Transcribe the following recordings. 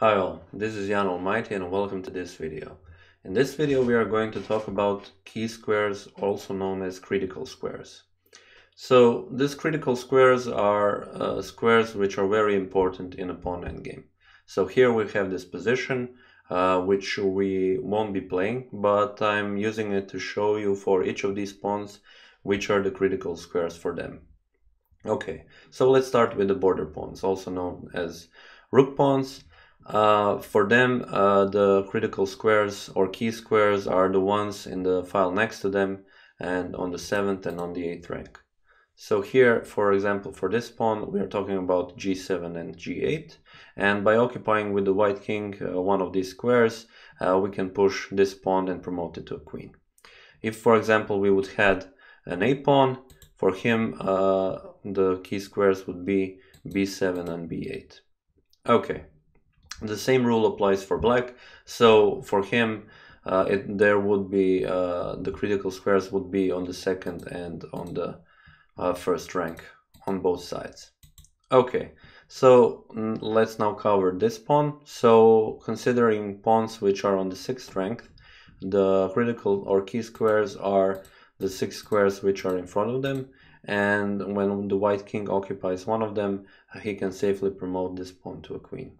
Hi all, this is Jan Almighty and welcome to this video. In this video we are going to talk about key squares, also known as critical squares. So these critical squares are uh, squares which are very important in a pawn endgame. So here we have this position uh, which we won't be playing, but I'm using it to show you for each of these pawns which are the critical squares for them. Okay, so let's start with the border pawns, also known as rook pawns. Uh, for them, uh, the critical squares or key squares are the ones in the file next to them and on the 7th and on the 8th rank. So here, for example, for this pawn, we are talking about g7 and g8. And by occupying with the white king uh, one of these squares, uh, we can push this pawn and promote it to a queen. If, for example, we would had an a pawn, for him, uh, the key squares would be b7 and b8. Okay, the same rule applies for black. So for him, uh, it, there would be uh, the critical squares would be on the second and on the uh, first rank on both sides. Okay, so mm, let's now cover this pawn. So considering pawns which are on the sixth rank, the critical or key squares are the six squares which are in front of them. And when the white king occupies one of them, he can safely promote this pawn to a queen.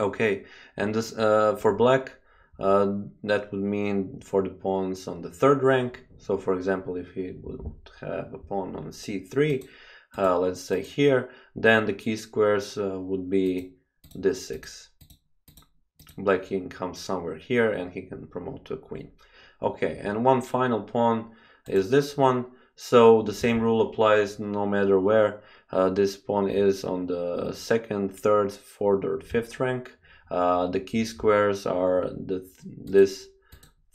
Okay, and this uh, for black, uh, that would mean for the pawns on the third rank. So for example, if he would have a pawn on c3, uh, let's say here, then the key squares uh, would be this six. Black king comes somewhere here and he can promote to a queen. Okay, and one final pawn is this one. So the same rule applies no matter where uh, this pawn is on the second, third, fourth, or fifth rank. Uh, the key squares are the th this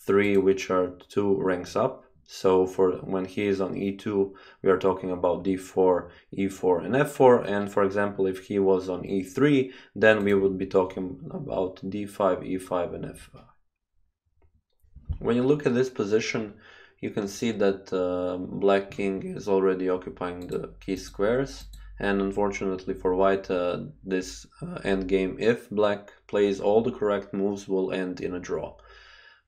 three, which are two ranks up. So for when he is on e2, we are talking about d4, e4, and f4. And for example, if he was on e3, then we would be talking about d5, e5, and f5. When you look at this position, you can see that uh, black king is already occupying the key squares and unfortunately for white uh, this uh, endgame if black plays all the correct moves will end in a draw.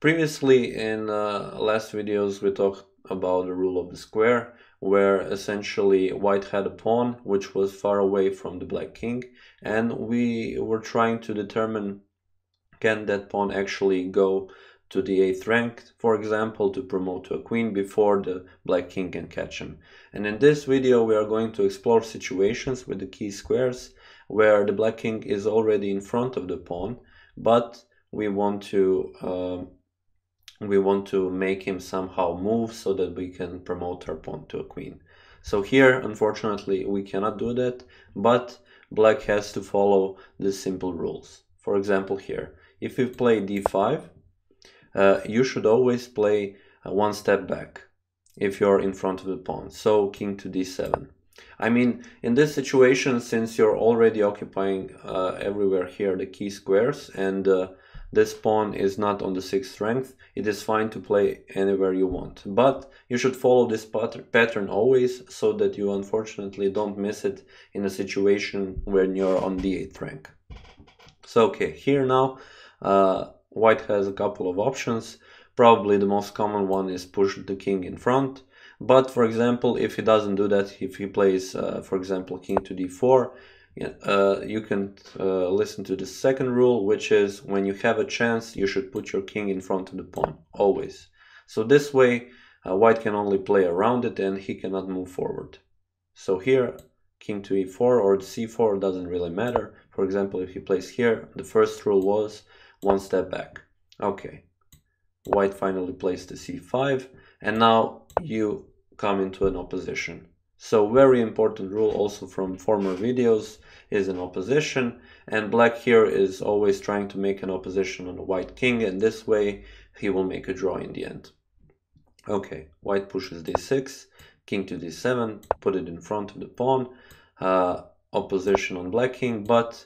Previously in uh, last videos we talked about the rule of the square where essentially white had a pawn which was far away from the black king and we were trying to determine can that pawn actually go to the 8th rank, for example, to promote to a queen before the black king can catch him. And in this video we are going to explore situations with the key squares where the black king is already in front of the pawn, but we want to uh, we want to make him somehow move so that we can promote our pawn to a queen. So here, unfortunately, we cannot do that, but black has to follow the simple rules. For example here, if we play d5, uh, you should always play uh, one step back if you're in front of the pawn. So king to d7. I mean, in this situation, since you're already occupying uh, everywhere here the key squares and uh, this pawn is not on the sixth rank, it is fine to play anywhere you want. But you should follow this pat pattern always so that you unfortunately don't miss it in a situation when you're on the eighth rank. So okay, here now uh, White has a couple of options. Probably the most common one is push the king in front. But for example, if he doesn't do that, if he plays, uh, for example, king to d4, uh, you can uh, listen to the second rule, which is when you have a chance, you should put your king in front of the pawn, always. So this way, uh, white can only play around it and he cannot move forward. So here, king to e4 or c4 doesn't really matter. For example, if he plays here, the first rule was one step back. Okay, white finally plays to c5 and now you come into an opposition. So very important rule also from former videos is an opposition and black here is always trying to make an opposition on the white king and this way he will make a draw in the end. Okay, white pushes d6, king to d7, put it in front of the pawn, uh, opposition on black king, but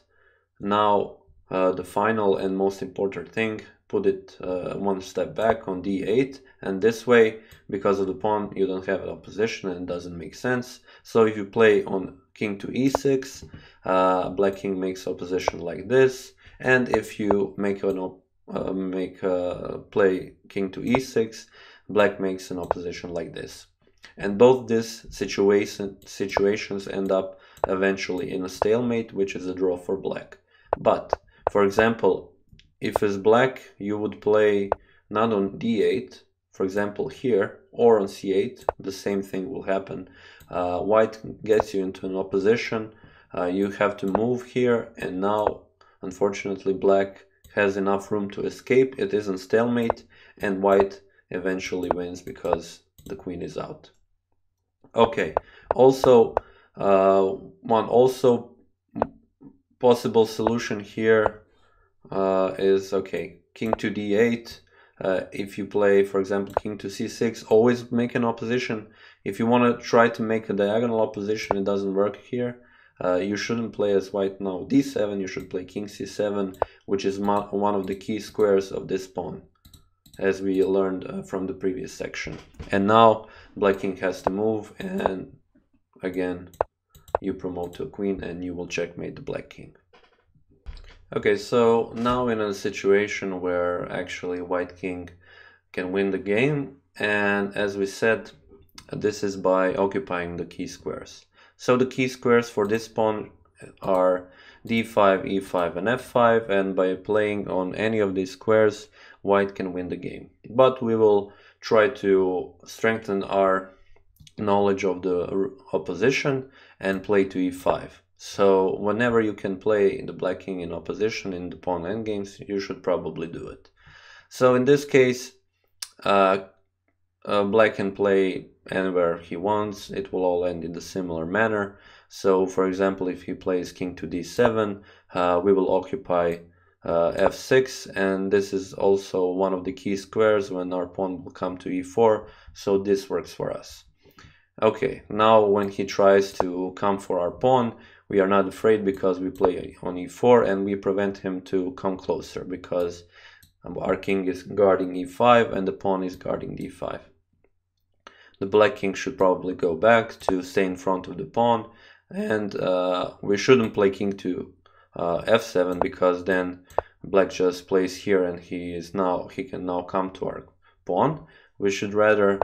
now uh, the final and most important thing, put it uh, one step back on d8 and this way because of the pawn you don't have opposition and it doesn't make sense so if you play on king to e6 uh, black king makes opposition like this and if you make an uh, make uh, play king to e6 black makes an opposition like this and both these situation situations end up eventually in a stalemate which is a draw for black but for example, if it's black, you would play not on d8, for example here, or on c8, the same thing will happen. Uh, white gets you into an opposition, uh, you have to move here, and now, unfortunately, black has enough room to escape, it isn't stalemate, and white eventually wins because the queen is out. Okay, also, uh, one also possible solution here uh, is okay king to d8 uh, if you play for example king to c6 always make an opposition if you want to try to make a diagonal opposition it doesn't work here uh, you shouldn't play as white now d7 you should play king c7 which is one of the key squares of this pawn as we learned uh, from the previous section and now black king has to move and again you promote to a queen and you will checkmate the black king. Okay, so now in a situation where actually white king can win the game and as we said this is by occupying the key squares. So the key squares for this pawn are d5, e5 and f5 and by playing on any of these squares white can win the game. But we will try to strengthen our knowledge of the opposition and play to e5. So whenever you can play the black king in opposition in the pawn endgames, you should probably do it. So in this case, uh, uh, black can play anywhere he wants. It will all end in a similar manner. So for example, if he plays king to d7, uh, we will occupy uh, f6 and this is also one of the key squares when our pawn will come to e4 so this works for us Okay, now when he tries to come for our pawn, we are not afraid because we play on e4 and we prevent him to come closer because our king is guarding e5 and the pawn is guarding d5. The black king should probably go back to stay in front of the pawn and uh, we shouldn't play king to uh, f7 because then black just plays here and he is now he can now come to our pawn. We should rather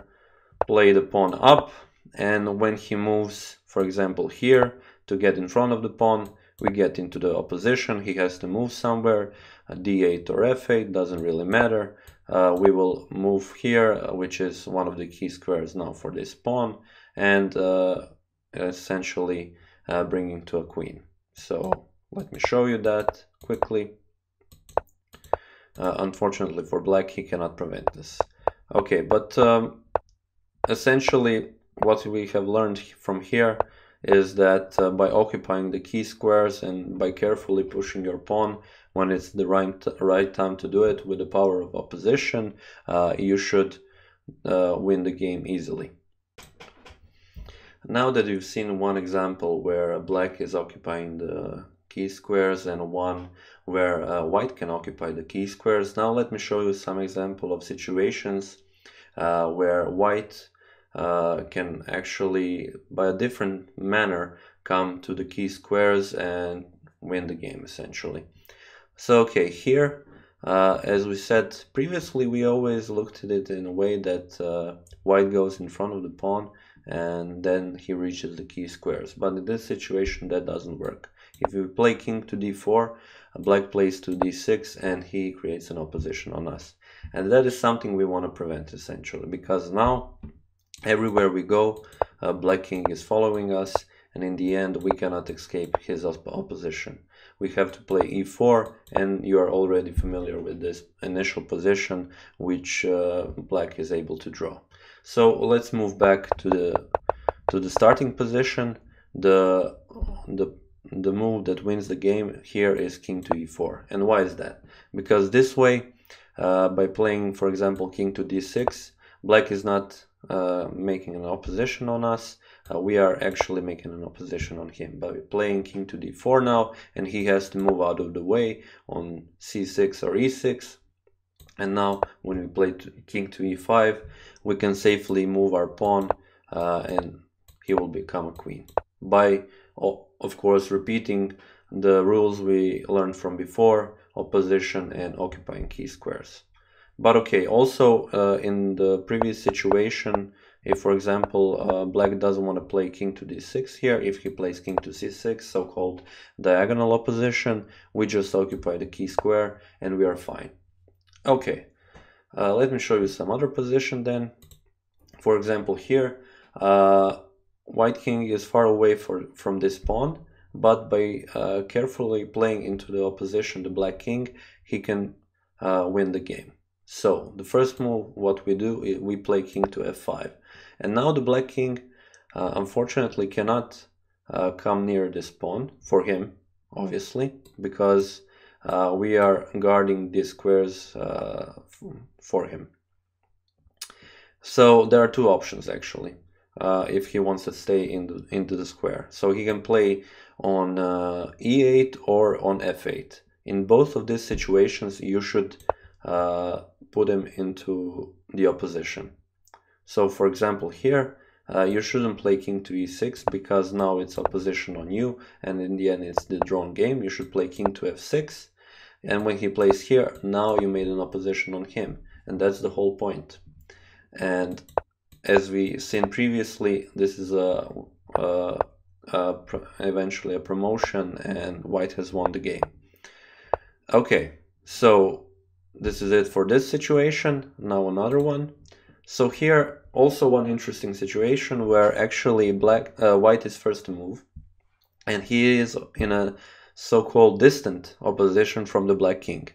play the pawn up and when he moves, for example, here to get in front of the pawn, we get into the opposition, he has to move somewhere, d8 or f8, doesn't really matter. Uh, we will move here, uh, which is one of the key squares now for this pawn, and uh, essentially uh, bringing to a queen. So let me show you that quickly. Uh, unfortunately for black, he cannot prevent this. Okay, but um, essentially what we have learned from here is that uh, by occupying the key squares and by carefully pushing your pawn when it's the right, right time to do it with the power of opposition, uh, you should uh, win the game easily. Now that you've seen one example where black is occupying the key squares and one where white can occupy the key squares, now let me show you some example of situations uh, where white uh, can actually by a different manner come to the key squares and win the game essentially. So okay here uh, as we said previously we always looked at it in a way that uh, white goes in front of the pawn and then he reaches the key squares but in this situation that doesn't work. If we play king to d4 black plays to d6 and he creates an opposition on us and that is something we want to prevent essentially because now Everywhere we go, uh, Black King is following us, and in the end we cannot escape his op opposition. We have to play e4, and you are already familiar with this initial position, which uh, Black is able to draw. So let's move back to the to the starting position. The the the move that wins the game here is king to e4. And why is that? Because this way, uh, by playing, for example, king to d6, black is not uh, making an opposition on us. Uh, we are actually making an opposition on him by playing king to d4 now and he has to move out of the way on c6 or e6 and now when we play to king to e5 we can safely move our pawn uh, and he will become a queen by of course repeating the rules we learned from before opposition and occupying key squares but okay, also uh, in the previous situation, if for example uh, black doesn't want to play king to d6 here, if he plays king to c6, so-called diagonal opposition, we just occupy the key square and we are fine. Okay, uh, let me show you some other position then. For example here, uh, white king is far away for, from this pawn, but by uh, carefully playing into the opposition, the black king, he can uh, win the game. So the first move, what we do, is we play king to f5. And now the black king, uh, unfortunately, cannot uh, come near this pawn for him, obviously, because uh, we are guarding these squares uh, for him. So there are two options, actually, uh, if he wants to stay in the, into the square. So he can play on uh, e8 or on f8. In both of these situations, you should uh, put him into the opposition. So for example here, uh, you shouldn't play king to e6 because now it's opposition on you and in the end it's the drawn game. You should play king to f6 and when he plays here, now you made an opposition on him and that's the whole point. And as we seen previously, this is a, a, a eventually a promotion and white has won the game. Okay, so this is it for this situation. Now another one. So here also one interesting situation where actually black uh, white is first to move and he is in a so-called distant opposition from the black king.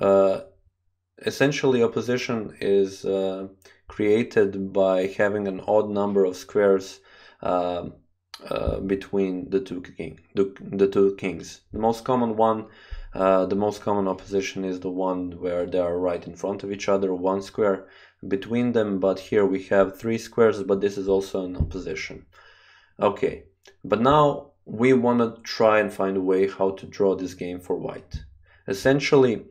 Uh, essentially opposition is uh, created by having an odd number of squares um, uh, between the two, king, the, the two kings. The most common one uh, the most common opposition is the one where they are right in front of each other, one square between them, but here we have three squares, but this is also an opposition. Okay, but now we want to try and find a way how to draw this game for white. Essentially,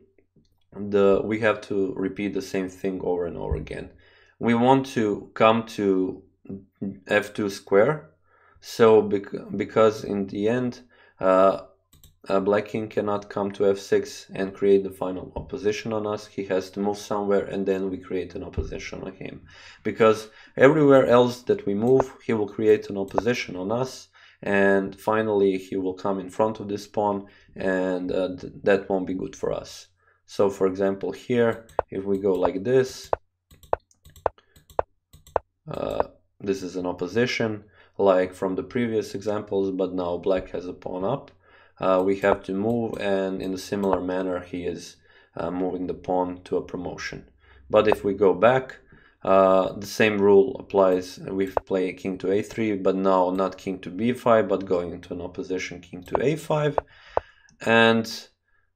the we have to repeat the same thing over and over again. We want to come to f2 square, so bec because in the end, uh, uh, black king cannot come to f6 and create the final opposition on us. He has to move somewhere and then we create an opposition on him. Because everywhere else that we move, he will create an opposition on us and finally he will come in front of this pawn and uh, th that won't be good for us. So for example here, if we go like this, uh, this is an opposition like from the previous examples, but now black has a pawn up uh, we have to move and in a similar manner he is uh, moving the pawn to a promotion. But if we go back, uh, the same rule applies. We play king to a3, but now not king to b5, but going into an opposition king to a5. And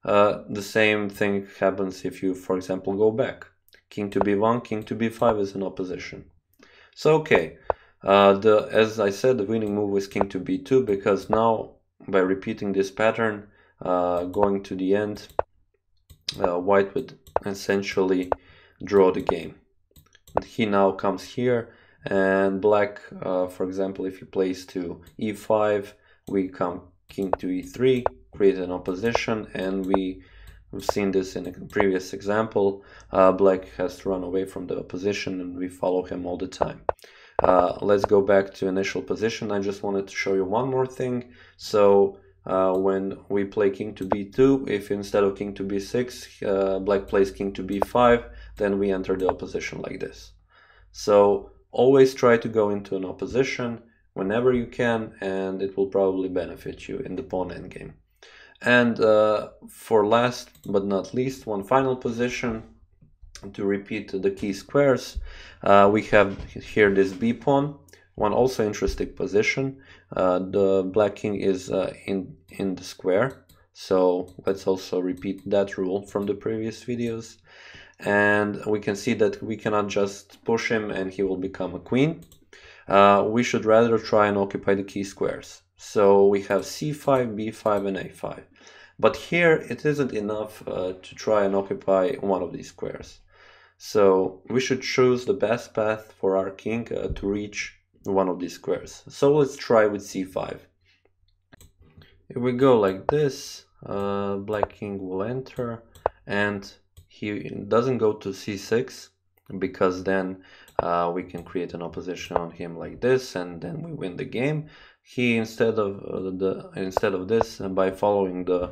uh, the same thing happens if you, for example, go back. King to b1, king to b5 is an opposition. So okay, uh, the as I said, the winning move is king to b2 because now by repeating this pattern, uh, going to the end, uh, white would essentially draw the game. And he now comes here and black, uh, for example, if he plays to e5, we come king to e3, create an opposition, and we, we've seen this in a previous example, uh, black has to run away from the opposition and we follow him all the time. Uh, let's go back to initial position. I just wanted to show you one more thing. So uh, when we play king to b2, if instead of king to b6, uh, black plays king to b5, then we enter the opposition like this. So always try to go into an opposition whenever you can, and it will probably benefit you in the pawn endgame. And uh, for last but not least, one final position, to repeat the key squares, uh, we have here this b pawn, one also interesting position. Uh, the black king is uh, in, in the square. So let's also repeat that rule from the previous videos. And we can see that we cannot just push him and he will become a queen. Uh, we should rather try and occupy the key squares. So we have c5, b5 and a5 but here it isn't enough uh, to try and occupy one of these squares. So we should choose the best path for our king uh, to reach one of these squares. So let's try with c5. If we go like this, uh, black king will enter and he doesn't go to c6 because then uh, we can create an opposition on him like this and then we win the game. He instead of uh, the instead of this uh, by following the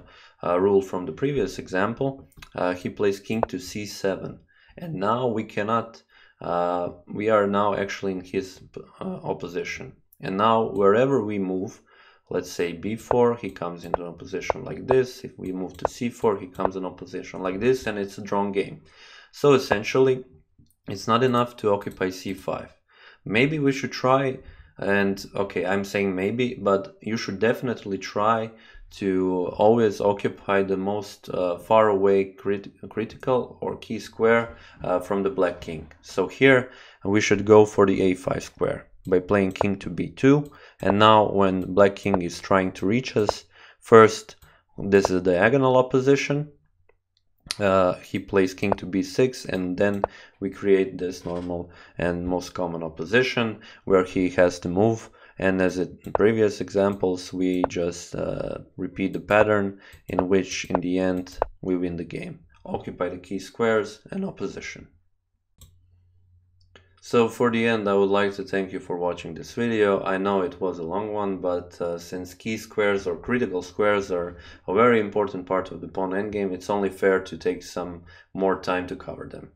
uh, rule from the previous example, he plays king to c7 and now we cannot uh, we are now actually in his uh, opposition and now wherever we move let's say b4 he comes into a position like this if we move to c4 he comes in a position like this and it's a drawn game so essentially it's not enough to occupy c5 maybe we should try and okay i'm saying maybe but you should definitely try to always occupy the most uh, far away crit critical or key square uh, from the black king. So here we should go for the a5 square by playing king to b2 and now when black king is trying to reach us first this is a diagonal opposition uh, he plays king to b6 and then we create this normal and most common opposition where he has to move and as in previous examples, we just uh, repeat the pattern in which in the end we win the game. Occupy the key squares and opposition. So for the end, I would like to thank you for watching this video. I know it was a long one, but uh, since key squares or critical squares are a very important part of the pawn endgame, it's only fair to take some more time to cover them.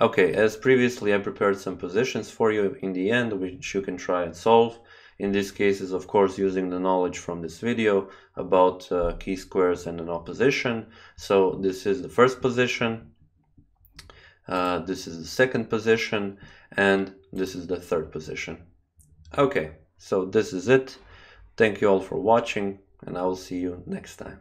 Okay, as previously, I prepared some positions for you in the end, which you can try and solve. In this case is of course using the knowledge from this video about uh, key squares and an opposition. So this is the first position, uh, this is the second position, and this is the third position. Okay, so this is it. Thank you all for watching and I will see you next time.